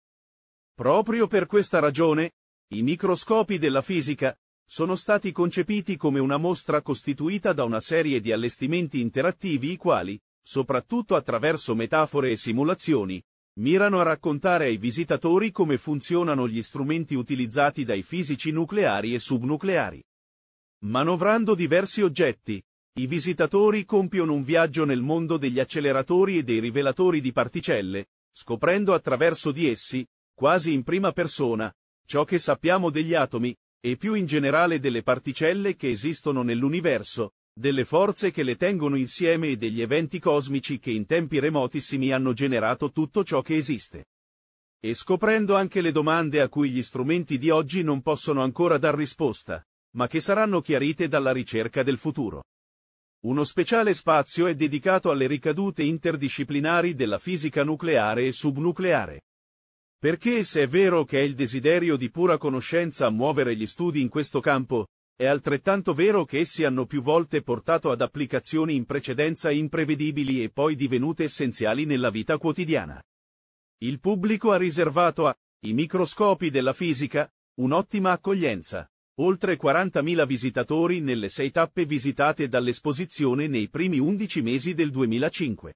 Proprio per questa ragione, i microscopi della fisica, sono stati concepiti come una mostra costituita da una serie di allestimenti interattivi i quali, soprattutto attraverso metafore e simulazioni, mirano a raccontare ai visitatori come funzionano gli strumenti utilizzati dai fisici nucleari e subnucleari. Manovrando diversi oggetti, i visitatori compiono un viaggio nel mondo degli acceleratori e dei rivelatori di particelle, scoprendo attraverso di essi, quasi in prima persona, ciò che sappiamo degli atomi, e più in generale delle particelle che esistono nell'universo, delle forze che le tengono insieme e degli eventi cosmici che in tempi remotissimi hanno generato tutto ciò che esiste. E scoprendo anche le domande a cui gli strumenti di oggi non possono ancora dar risposta, ma che saranno chiarite dalla ricerca del futuro. Uno speciale spazio è dedicato alle ricadute interdisciplinari della fisica nucleare e subnucleare. Perché se è vero che è il desiderio di pura conoscenza a muovere gli studi in questo campo, è altrettanto vero che essi hanno più volte portato ad applicazioni in precedenza imprevedibili e poi divenute essenziali nella vita quotidiana. Il pubblico ha riservato a i microscopi della fisica un'ottima accoglienza, oltre 40.000 visitatori nelle sei tappe visitate dall'esposizione nei primi 11 mesi del 2005.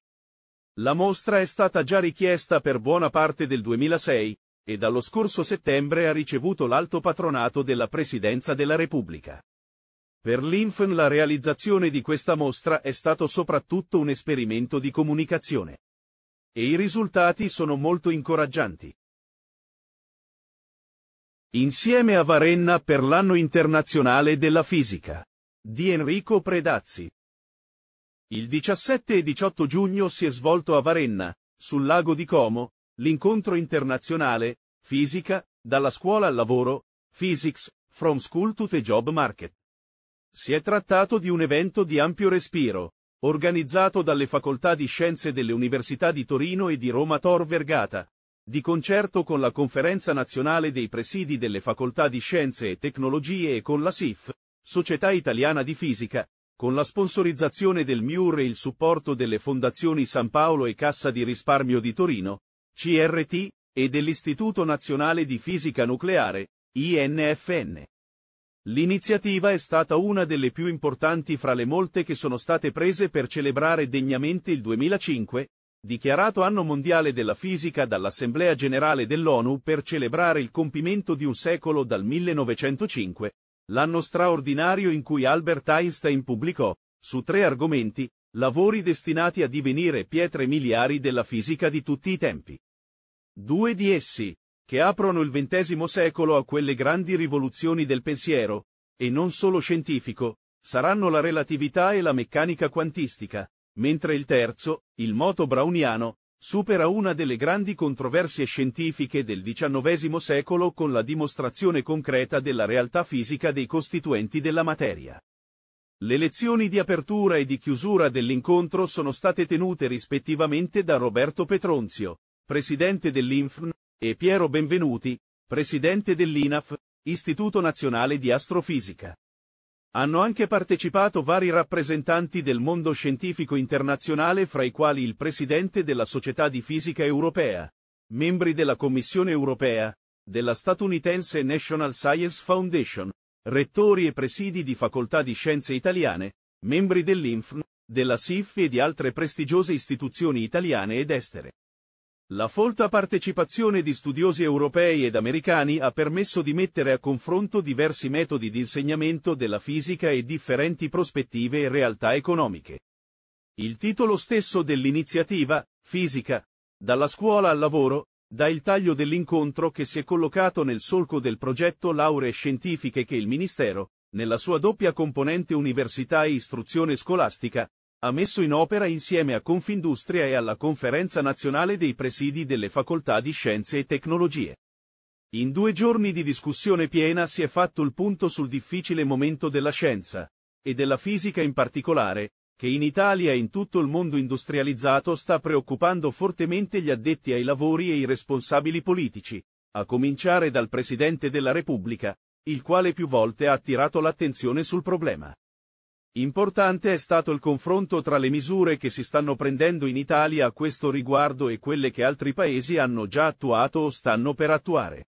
La mostra è stata già richiesta per buona parte del 2006 e dallo scorso settembre ha ricevuto l'alto patronato della Presidenza della Repubblica. Per l'Infen la realizzazione di questa mostra è stato soprattutto un esperimento di comunicazione. E i risultati sono molto incoraggianti. Insieme a Varenna per l'anno internazionale della fisica. Di Enrico Predazzi. Il 17 e 18 giugno si è svolto a Varenna, sul lago di Como, l'incontro internazionale, fisica, dalla scuola al lavoro, Physics, From School to the Job Market. Si è trattato di un evento di ampio respiro, organizzato dalle facoltà di scienze delle università di Torino e di Roma Tor Vergata, di concerto con la Conferenza Nazionale dei Presidi delle Facoltà di Scienze e Tecnologie e con la SIF, Società Italiana di Fisica, con la sponsorizzazione del MIUR e il supporto delle fondazioni San Paolo e Cassa di risparmio di Torino, CRT, e dell'Istituto Nazionale di Fisica Nucleare, INFN. L'iniziativa è stata una delle più importanti fra le molte che sono state prese per celebrare degnamente il 2005, dichiarato anno mondiale della fisica dall'Assemblea generale dell'ONU per celebrare il compimento di un secolo dal 1905, l'anno straordinario in cui Albert Einstein pubblicò, su tre argomenti, lavori destinati a divenire pietre miliari della fisica di tutti i tempi. Due di essi, che aprono il XX secolo a quelle grandi rivoluzioni del pensiero, e non solo scientifico, saranno la relatività e la meccanica quantistica, mentre il terzo, il moto browniano, supera una delle grandi controversie scientifiche del XIX secolo con la dimostrazione concreta della realtà fisica dei costituenti della materia. Le lezioni di apertura e di chiusura dell'incontro sono state tenute rispettivamente da Roberto Petronzio, presidente dell'INFN, e Piero Benvenuti, presidente dell'INAF, Istituto Nazionale di Astrofisica. Hanno anche partecipato vari rappresentanti del mondo scientifico internazionale fra i quali il presidente della Società di Fisica Europea, membri della Commissione Europea, della statunitense National Science Foundation, rettori e presidi di facoltà di scienze italiane, membri dell'INFN, della SIF e di altre prestigiose istituzioni italiane ed estere. La folta partecipazione di studiosi europei ed americani ha permesso di mettere a confronto diversi metodi di insegnamento della fisica e differenti prospettive e realtà economiche. Il titolo stesso dell'iniziativa, Fisica, dalla scuola al lavoro, dà il taglio dell'incontro che si è collocato nel solco del progetto Lauree Scientifiche che il Ministero, nella sua doppia componente università e istruzione scolastica, ha messo in opera insieme a Confindustria e alla Conferenza nazionale dei presidi delle facoltà di scienze e tecnologie. In due giorni di discussione piena si è fatto il punto sul difficile momento della scienza, e della fisica in particolare, che in Italia e in tutto il mondo industrializzato sta preoccupando fortemente gli addetti ai lavori e i responsabili politici, a cominciare dal Presidente della Repubblica, il quale più volte ha attirato l'attenzione sul problema. Importante è stato il confronto tra le misure che si stanno prendendo in Italia a questo riguardo e quelle che altri paesi hanno già attuato o stanno per attuare.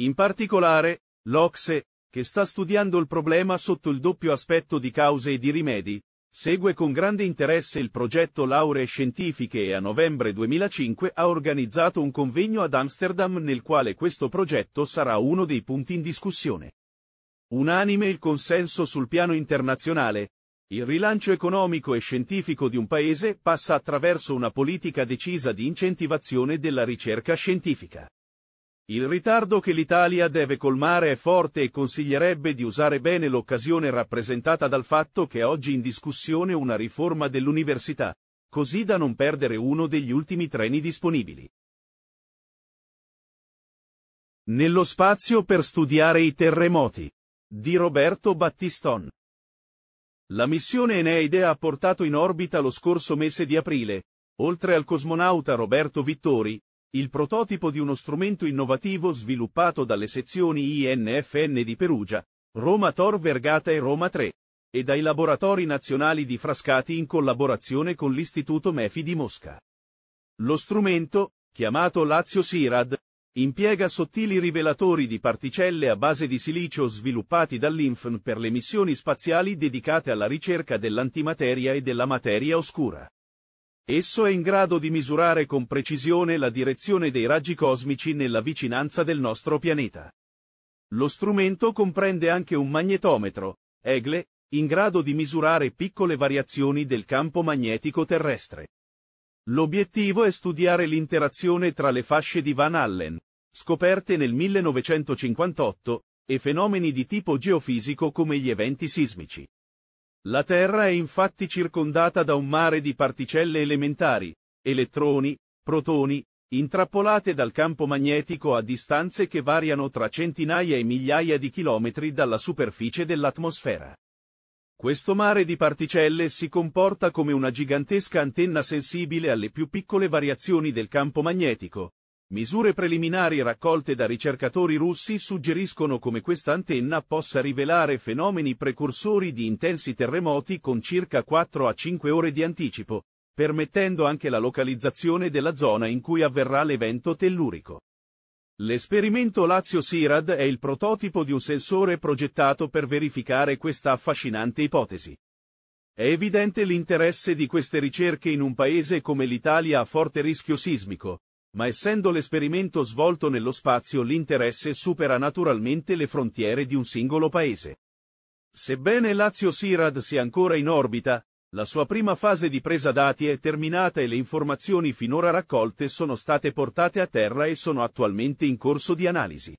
In particolare, l'Ocse, che sta studiando il problema sotto il doppio aspetto di cause e di rimedi, segue con grande interesse il progetto Lauree Scientifiche e a novembre 2005 ha organizzato un convegno ad Amsterdam nel quale questo progetto sarà uno dei punti in discussione. Unanime il consenso sul piano internazionale. Il rilancio economico e scientifico di un paese passa attraverso una politica decisa di incentivazione della ricerca scientifica. Il ritardo che l'Italia deve colmare è forte e consiglierebbe di usare bene l'occasione rappresentata dal fatto che è oggi in discussione una riforma dell'università, così da non perdere uno degli ultimi treni disponibili. Nello spazio per studiare i terremoti di Roberto Battiston. La missione Eneide ha portato in orbita lo scorso mese di aprile, oltre al cosmonauta Roberto Vittori, il prototipo di uno strumento innovativo sviluppato dalle sezioni INFN di Perugia, Roma Tor Vergata e Roma 3, e dai laboratori nazionali di Frascati in collaborazione con l'Istituto MEFI di Mosca. Lo strumento, chiamato Lazio Sirad, Impiega sottili rivelatori di particelle a base di silicio sviluppati dall'INFN per le missioni spaziali dedicate alla ricerca dell'antimateria e della materia oscura. Esso è in grado di misurare con precisione la direzione dei raggi cosmici nella vicinanza del nostro pianeta. Lo strumento comprende anche un magnetometro, EGLE, in grado di misurare piccole variazioni del campo magnetico terrestre. L'obiettivo è studiare l'interazione tra le fasce di Van Allen, scoperte nel 1958, e fenomeni di tipo geofisico come gli eventi sismici. La Terra è infatti circondata da un mare di particelle elementari, elettroni, protoni, intrappolate dal campo magnetico a distanze che variano tra centinaia e migliaia di chilometri dalla superficie dell'atmosfera. Questo mare di particelle si comporta come una gigantesca antenna sensibile alle più piccole variazioni del campo magnetico. Misure preliminari raccolte da ricercatori russi suggeriscono come questa antenna possa rivelare fenomeni precursori di intensi terremoti con circa 4 a 5 ore di anticipo, permettendo anche la localizzazione della zona in cui avverrà l'evento tellurico. L'esperimento Lazio Sirad è il prototipo di un sensore progettato per verificare questa affascinante ipotesi. È evidente l'interesse di queste ricerche in un paese come l'Italia a forte rischio sismico, ma essendo l'esperimento svolto nello spazio l'interesse supera naturalmente le frontiere di un singolo paese. Sebbene Lazio Sirad sia ancora in orbita, la sua prima fase di presa dati è terminata e le informazioni finora raccolte sono state portate a terra e sono attualmente in corso di analisi.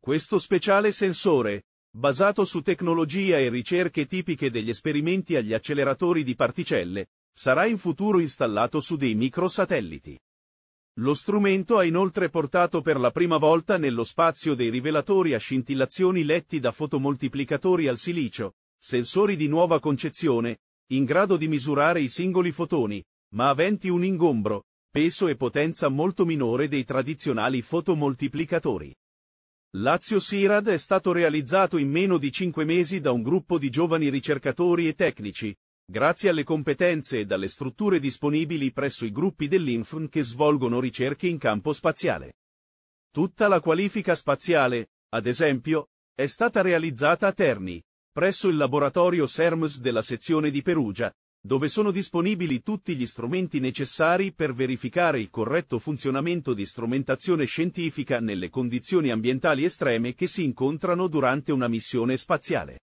Questo speciale sensore, basato su tecnologia e ricerche tipiche degli esperimenti agli acceleratori di particelle, sarà in futuro installato su dei microsatelliti. Lo strumento ha inoltre portato per la prima volta nello spazio dei rivelatori a scintillazioni letti da fotomoltiplicatori al silicio, sensori di nuova concezione, in grado di misurare i singoli fotoni, ma aventi un ingombro, peso e potenza molto minore dei tradizionali fotomoltiplicatori. Lazio Sirad è stato realizzato in meno di 5 mesi da un gruppo di giovani ricercatori e tecnici, grazie alle competenze e dalle strutture disponibili presso i gruppi dell'INFN che svolgono ricerche in campo spaziale. Tutta la qualifica spaziale, ad esempio, è stata realizzata a Terni, presso il laboratorio SERMS della sezione di Perugia, dove sono disponibili tutti gli strumenti necessari per verificare il corretto funzionamento di strumentazione scientifica nelle condizioni ambientali estreme che si incontrano durante una missione spaziale.